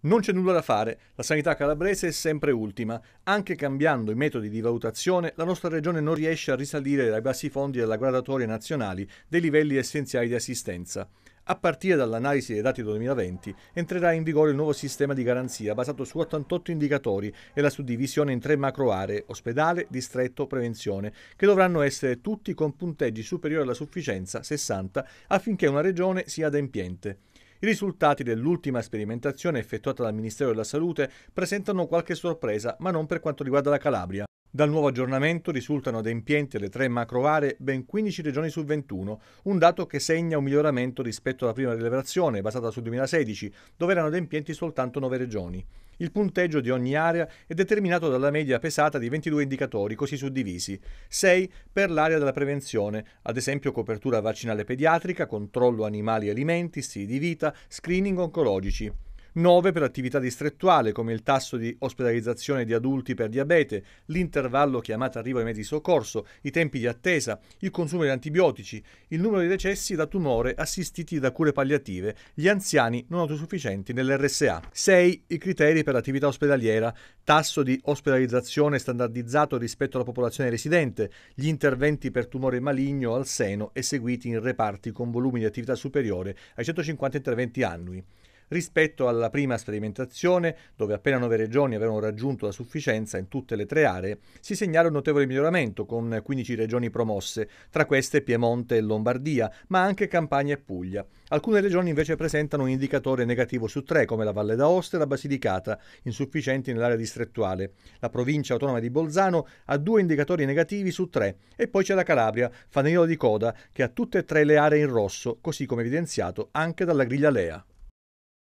Non c'è nulla da fare, la sanità calabrese è sempre ultima. Anche cambiando i metodi di valutazione, la nostra regione non riesce a risalire dai bassi fondi della graduatoria nazionale dei livelli essenziali di assistenza. A partire dall'analisi dei dati 2020 entrerà in vigore il nuovo sistema di garanzia basato su 88 indicatori e la suddivisione in tre macro aree, ospedale, distretto, prevenzione, che dovranno essere tutti con punteggi superiori alla sufficienza 60 affinché una regione sia adempiente. I risultati dell'ultima sperimentazione effettuata dal Ministero della Salute presentano qualche sorpresa, ma non per quanto riguarda la Calabria. Dal nuovo aggiornamento risultano adempienti alle tre macro aree ben 15 regioni su 21, un dato che segna un miglioramento rispetto alla prima rilevazione basata sul 2016, dove erano adempienti soltanto 9 regioni. Il punteggio di ogni area è determinato dalla media pesata di 22 indicatori così suddivisi, 6 per l'area della prevenzione, ad esempio copertura vaccinale pediatrica, controllo animali e alimenti, stili di vita, screening oncologici. 9 per attività distrettuale come il tasso di ospedalizzazione di adulti per diabete, l'intervallo chiamato arrivo ai mezzi di soccorso, i tempi di attesa, il consumo di antibiotici, il numero di decessi da tumore assistiti da cure palliative, gli anziani non autosufficienti nell'RSA. 6. I criteri per l'attività ospedaliera, tasso di ospedalizzazione standardizzato rispetto alla popolazione residente, gli interventi per tumore maligno al seno eseguiti in reparti con volumi di attività superiore ai 150 interventi annui rispetto alla prima sperimentazione, dove appena nove regioni avevano raggiunto la sufficienza in tutte le tre aree, si segnala un notevole miglioramento con 15 regioni promosse, tra queste Piemonte e Lombardia, ma anche Campania e Puglia. Alcune regioni invece presentano un indicatore negativo su tre, come la Valle d'Aosta e la Basilicata, insufficienti nell'area distrettuale. La provincia autonoma di Bolzano ha due indicatori negativi su tre e poi c'è la Calabria, fanello di coda, che ha tutte e tre le aree in rosso, così come evidenziato anche dalla griglia Lea.